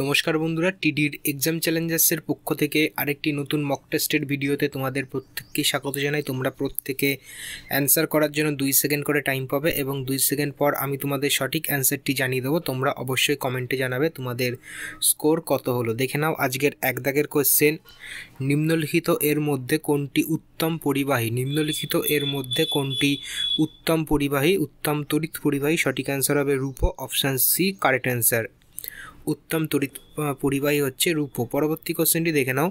নমস্কার বন্ধুরা টিডির এক্সাম চ্যালেঞ্জার্সের পক্ষ থেকে আরেকটি নতুন মক টেস্টের ভিডিওতে তোমাদের প্রত্যেককে স্বাগত জানাই তোমরা প্রত্যেকে অ্যান্সার করার জন্য দুই সেকেন্ড করে টাইম পাবে এবং দুই সেকেন্ড পর আমি তোমাদের সঠিক অ্যান্সারটি জানিয়ে দেবো তোমরা অবশ্যই কমেন্টে জানাবে তোমাদের স্কোর কত হলো দেখে নাও আজকের এক দাগের কোয়েশ্চেন নিম্নলিখিত এর মধ্যে কোনটি উত্তম পরিবাহী নিম্নলিখিত এর মধ্যে কোনটি উত্তম পরিবাহী উত্তম তড়িৎ পরিবাহী সঠিক অ্যান্সার হবে রূপ অপশান সি কারেক্ট অ্যান্সার উত্তম তড়িৎ পরিবাহী হচ্ছে রূপ পরবর্তী কোশ্চেনটি দেখে নাও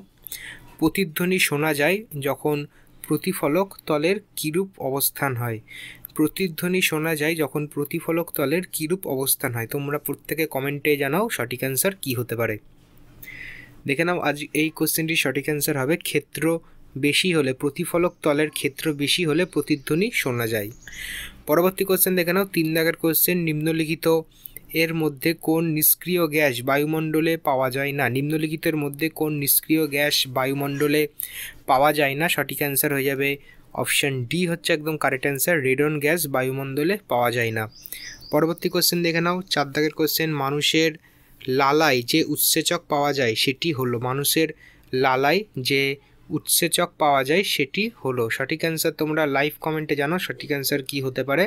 প্রতিধ্বনি শোনা যায় যখন প্রতিফলক তলের কিরূপ অবস্থান হয় প্রতিধ্বনি শোনা যায় যখন প্রতিফলক তলের কিরূপ অবস্থান হয় তোমরা প্রত্যেকে কমেন্টে জানাও সঠিক অ্যান্সার কী হতে পারে দেখে নাও আজ এই কোশ্চেনটির সঠিক অ্যান্সার হবে ক্ষেত্র বেশি হলে প্রতিফলক তলের ক্ষেত্র বেশি হলে প্রতিধ্বনি শোনা যায় পরবর্তী কোশ্চেন দেখে নাও তিন দাগের কোশ্চেন নিম্নলিখিত এর মধ্যে কোন নিষ্ক্রিয় গ্যাস বায়ুমণ্ডলে পাওয়া যায় না নিম্নলিখিতের মধ্যে কোন নিষ্ক্রিয় গ্যাস বায়ুমণ্ডলে পাওয়া যায় না সঠিক অ্যান্সার হয়ে যাবে অপশান ডি হচ্ছে একদম কারেক্ট অ্যান্সার রেডন গ্যাস বায়ুমণ্ডলে পাওয়া যায় না পরবর্তী কোশ্চেন দেখে নাও চার দাগের কোশ্চেন মানুষের লালায় যে উৎসেচক পাওয়া যায় সেটি হলো মানুষের লালায় যে উৎসেচক পাওয়া যায় সেটি হলো সঠিক অ্যান্সার তোমরা লাইভ কমেন্টে জানো সঠিক অ্যান্সার কি হতে পারে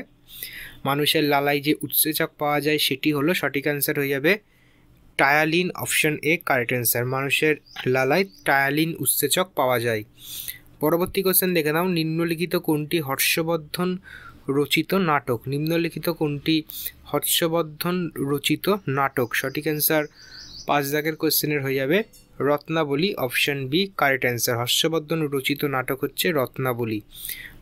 মানুষের লালায় যে উৎসেচক পাওয়া যায় সেটি হলো সঠিক অ্যান্সার হয়ে যাবে ptyalin option A correct answer মানুষের লালায় টায়ালিন উৎসেচক পাওয়া যায় পরবর্তী কোশ্চেন দেখে নাও নিম্নলিখিত কোনটি হর্ষবর্ধন রচিত নাটক নিম্নলিখিত কোনটি হর্ষবর্ধন রচিত নাটক সঠিক অ্যান্সার পাঁচ দাগের কোশ্চেনের হয়ে যাবে Ratnavali option B correct answer Harshavardhana রচিত নাটক হচ্ছে রত্নাবলী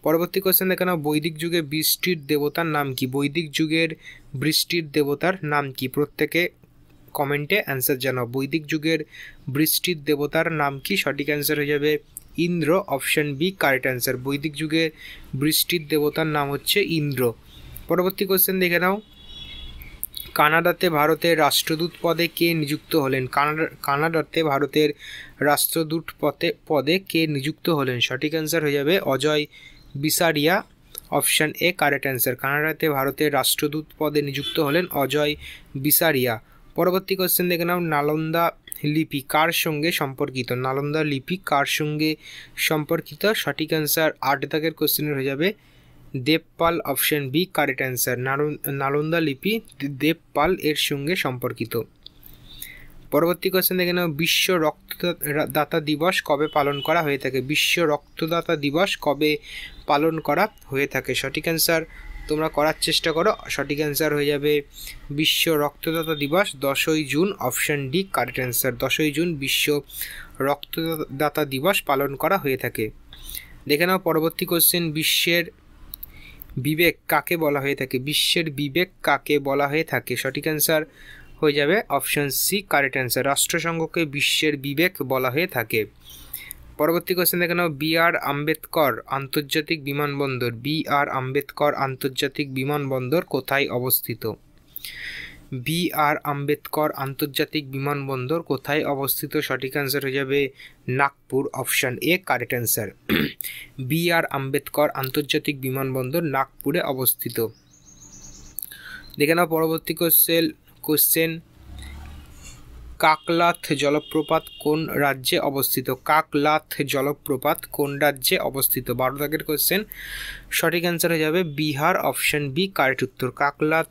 পরবর্তী কোয়েশ্চেন দেখে নাও বৈদিক যুগে বৃষ্টির দেবতার নাম কি বৈদিক যুগের বৃষ্টির দেবতার নাম কি প্রত্যেকে কমেন্টে অ্যান্সার জানাও বৈদিক যুগের বৃষ্টির দেবতার নাম কি সঠিক অ্যান্সার হয়ে যাবে Indra option B correct answer বৈদিক যুগে বৃষ্টির দেবতার নাম হচ্ছে ইন্দ্র পরবর্তী কোয়েশ্চেন দেখে নাও কানাডাতে ভারতের রাষ্ট্রদূত পদে কে নিযুক্ত হলেন কানাডা কানাডাতে ভারতের রাষ্ট্রদূত পদে পদে কে নিযুক্ত হলেন সঠিক অ্যান্সার হয়ে যাবে Ajay Bisaria option A correct answer কানাডাতে ভারতের রাষ্ট্রদূত পদে নিযুক্ত হলেন অজয় বিসারিয়া পরবর্তী কোশ্চেন দেখে নাও নালন্দা লিপি কার সঙ্গে সম্পর্কিত নালন্দা লিপি কার সঙ্গে সম্পর্কিত সঠিক অ্যান্সার আট দাগের কোশ্চেনের হয়ে যাবে Devapala option B correct answer Nalanda লিপি দেবপাল এর সঙ্গে সম্পর্কিত পরবর্তী কোশ্চেন দেখে নাও বিশ্ব রক্তদাতা দিবস কবে পালন করা হয়ে থাকে বিশ্ব রক্তদাতা দিবস কবে পালন করা হয়ে থাকে সঠিক অ্যান্সার তোমরা করার চেষ্টা করো সঠিক অ্যান্সার হয়ে যাবে বিশ্ব রক্তদাতা দিবস দশই June option D correct answer দশই জুন বিশ্ব রক্তদাতা দিবস পালন করা হয়ে থাকে দেখে নাও পরবর্তী কোশ্চেন বিশ্বের বিবেক কাকে বলা হয়ে থাকে বিশ্বের বিবেক কাকে বলা হয়ে থাকে সঠিক অ্যান্সার হয়ে যাবে অপশন সি কারেক্ট অ্যান্সার রাষ্ট্রসংঘকে বিশ্বের বিবেক বলা হয়ে থাকে পরবর্তী কোশ্চেন দেখে নাও বি আর আম্বেদকর আন্তর্জাতিক বিমানবন্দর বি আর আম্বেদকর আন্তর্জাতিক বিমানবন্দর কোথায় অবস্থিত বি আর আম্বেদকর আন্তর্জাতিক বিমানবন্দর কোথায় অবস্থিত সঠিক অ্যান্সার হয়ে যাবে Nagpur option A correct answer B R Ambedkar আন্তর্জাতিক বিমানবন্দর নাগপুরে অবস্থিত দেখে নাও পরবর্তী কোশ্চেন কোশ্চেন কাকলাথ জলপ্রপাত কোন রাজ্যে অবস্থিত কাকলাথ জলপ্রপাত কোন রাজ্যে অবস্থিত বারো দাগের কোশ্চেন সঠিক অ্যান্সার হয়ে যাবে বিহার অপশন বি কারেক্ট উত্তর কাকলাথ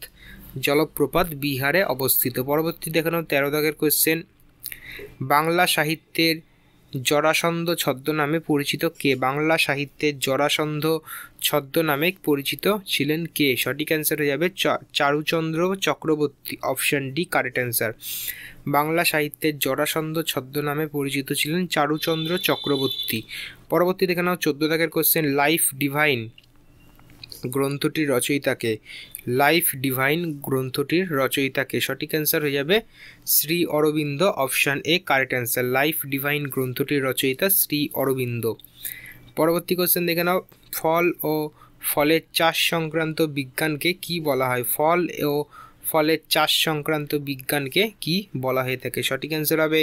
জলপ্রপাত বিহারে অবস্থিত পরবর্তী দেখানো তেরো দাগের কোয়েশ্চেন বাংলা সাহিত্যের জরাসন্ধ ছদ্ম নামে পরিচিত কে বাংলা সাহিত্যের জরাসন্ধ ছদ্মনামে পরিচিত ছিলেন কে সঠিক অ্যান্সার হয়ে যাবে Charuchandra Chakraborty option D correct answer Bangla সাহিত্যের জরাসন্ধ নামে পরিচিত ছিলেন চারুচন্দ্র চক্রবর্তী পরবর্তী দেখে নাও চোদ্দ দাগের কোশ্চেন লাইফ ডিভাইন গ্রন্থটির রচয়িতাকে লাইফ ডিভাইন গ্রন্থটির রচয়িতাকে সঠিক অ্যান্সার হয়ে যাবে Shri Aurobindo option A correct answer Life Divine গ্রন্থটির রচয়িতা শ্রী অরবিন্দ পরবর্তী কোশ্চেন দেখে নাও ফল ও ফলের চাষ সংক্রান্ত বিজ্ঞানকে কি বলা হয় ফল ও ফলের চাষ সংক্রান্ত বিজ্ঞানকে কি বলা হয়ে থাকে সঠিক অ্যান্সার হবে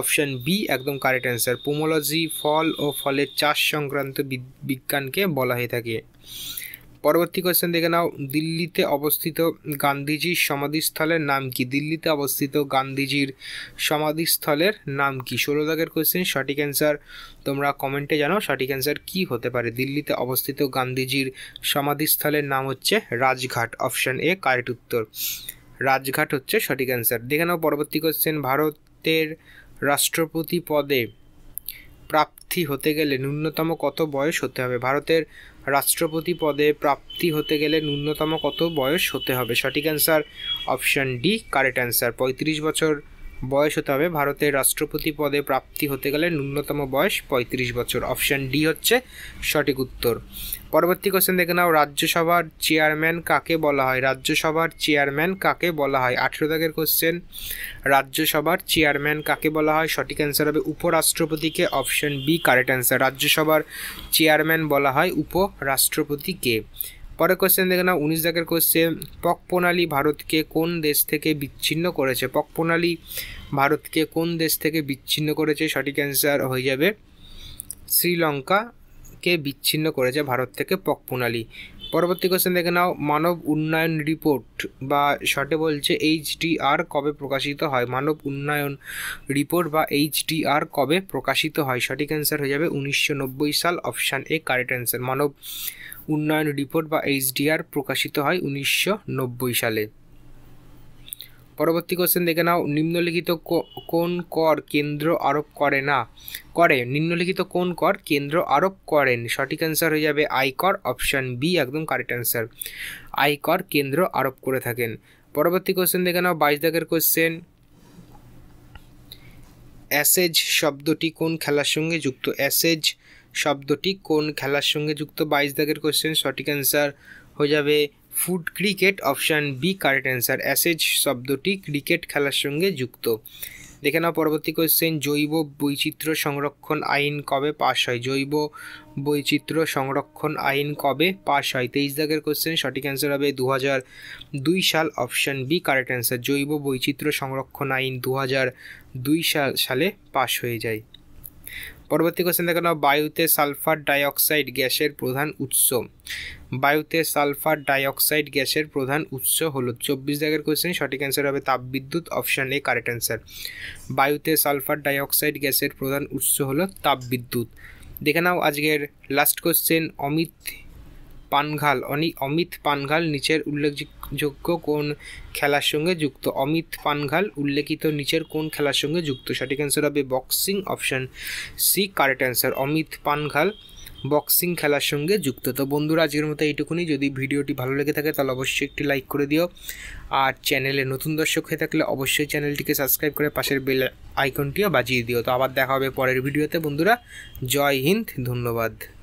অপশান বি একদম কারেক্ট অ্যান্সার পোমোলজি ফল ও ফলের চাষ সংক্রান্ত বিজ্ঞানকে বলা হয়ে থাকে পরবর্তী কোয়েশ্চেন দেখে নাও দিল্লিতে অবস্থিত গান্ধীজির সমাধিস্থলের নাম কি দিল্লিতে অবস্থিত গান্ধীজির সমাধিস্থলের নাম কি ষোলো দাগের কোয়েশ্চেন সঠিক অ্যান্সার তোমরা কমেন্টে জানাও সঠিক অ্যান্সার কি হতে পারে দিল্লিতে অবস্থিত গান্ধীজির সমাধিস্থলের নাম হচ্ছে রাজঘাট অপশান এ কারেক্ট উত্তর রাজঘাট হচ্ছে সঠিক অ্যান্সার দেখে নাও পরবর্তী কোয়েশ্চেন ভারতের রাষ্ট্রপতি পদে প্রাপ্তি হতে গেলে ন্যূনতম কত বয়স হতে হবে ভারতের রাষ্ট্রপতি পদে প্রাপ্তি হতে গেলে ন্যূনতম কত বয়স হতে হবে সঠিক answer option D correct answer পঁয়ত্রিশ বছর বয়স হতে হবে ভারতের রাষ্ট্রপতি পদে প্রাপ্তি হতে গেলে ন্যূনতম বয়স ৩৫ বছর অপশান ডি হচ্ছে সঠিক উত্তর পরবর্তী কোশ্চেন দেখে নাও রাজ্যসভার চেয়ারম্যান কাকে বলা হয় রাজ্যসভার চেয়ারম্যান কাকে বলা হয় আঠেরো দাগের কোশ্চেন রাজ্যসভার চেয়ারম্যান কাকে বলা হয় সঠিক অ্যান্সার হবে উপরাষ্ট্রপতিকে অপশান বি কারেক্ট অ্যান্সার রাজ্যসভার চেয়ারম্যান বলা হয় উপরাষ্ট্রপতিকে পরে কোশ্চেন দেখে নাও উনিশ দাগের কোশ্চেন পক প্রণালী ভারতকে কোন দেশ থেকে বিচ্ছিন্ন করেছে পক প্রণালী ভারতকে কোন দেশ থেকে বিচ্ছিন্ন করেছে সঠিক অ্যান্সার হয়ে যাবে শ্রীলঙ্কা কে বিচ্ছিন্ন করেছে ভারত থেকে পক প্রণালী পরবর্তী কোশ্চেন দেখে নাও মানব উন্নয়ন রিপোর্ট বা শর্টে বলছে এইচডিআর কবে প্রকাশিত হয় মানব উন্নয়ন রিপোর্ট বা এইচডিআর কবে প্রকাশিত হয় সঠিক অ্যান্সার হয়ে যাবে উনিশশো সাল অপশান এ কারেক্ট অ্যান্সার মানব উন্নয়ন রিপোর্ট বা এইচডিআর প্রকাশিত হয় উনিশশো সালে পরবর্তী কোশ্চেন দেখে নাও নিম্নলিখিত কোন কর কেন্দ্র আরোপ করে না করে নিম্নলিখিত কোন কর কেন্দ্র আরোপ করেন সঠিক অ্যান্সার হয়ে যাবে আয়কর অপশান বি একদম কারেক্ট অ্যান্সার আয়কর কেন্দ্র আরোপ করে থাকেন পরবর্তী কোশ্চেন দেখে নাও বাইশ দাগের কোশ্চেন অ্যাসেজ শব্দটি কোন খেলার সঙ্গে যুক্ত অ্যাসেজ শব্দটি কোন খেলার সঙ্গে যুক্ত বাইশ দাগের কোশ্চেন সঠিক অ্যান্সার হয়ে যাবে food cricket option B correct answer Ashes শব্দটি ক্রিকেট খেলার সঙ্গে যুক্ত দেখে নাও পরবর্তী কোয়েশ্চেন জৈব বৈচিত্র্য সংরক্ষণ আইন কবে পাশ হয় জৈব বৈচিত্র্য সংরক্ষণ আইন কবে পাশ হয় তেইশ দাগের কোয়েশ্চেন সঠিক অ্যান্সার হবে দু দুই সাল অপশান বি কারেক্ট অ্যান্সার জৈব বৈচিত্র্য সংরক্ষণ আইন দু দুই সালে পাশ হয়ে যায় পরবর্তী কোশ্চেন দেখে নাও বায়ুতে সালফার ডাইঅক্সাইড গ্যাসের প্রধান উৎস বায়ুতে সালফার ডাইঅক্সাইড গ্যাসের প্রধান উৎস হলো চব্বিশ দাগের কোশ্চেন সঠিক অ্যান্সার হবে তাপবিদ্যুৎ অপশান এ কারেক্ট অ্যান্সার বায়ুতে সালফার ডাইঅক্সাইড গ্যাসের প্রধান উৎস হলো তাপবিদ্যুৎ দেখে নাও আজকের লাস্ট কোশ্চেন অমিত পানঘাল অনি অমিত পানঘাল নিচের উল্লেখযোগ্য কোন খেলার সঙ্গে যুক্ত অমিত পানঘাল উল্লেখিত নিচের কোন খেলার সঙ্গে যুক্ত সঠিক অ্যান্সার হবে boxing option C correct answer Amit Panghal boxing খেলার সঙ্গে যুক্ত তো বন্ধুরা আজকের মতো এইটুকুনি যদি ভিডিওটি ভালো লেগে থাকে তাহলে অবশ্যই একটি লাইক করে দিও আর চ্যানেলে নতুন দর্শক হয়ে থাকলে অবশ্যই চ্যানেলটিকে সাবস্ক্রাইব করে পাশের বেল আইকনটিও বাজিয়ে দিও তো আবার দেখা হবে পরের ভিডিওতে বন্ধুরা জয় হিন্দ ধন্যবাদ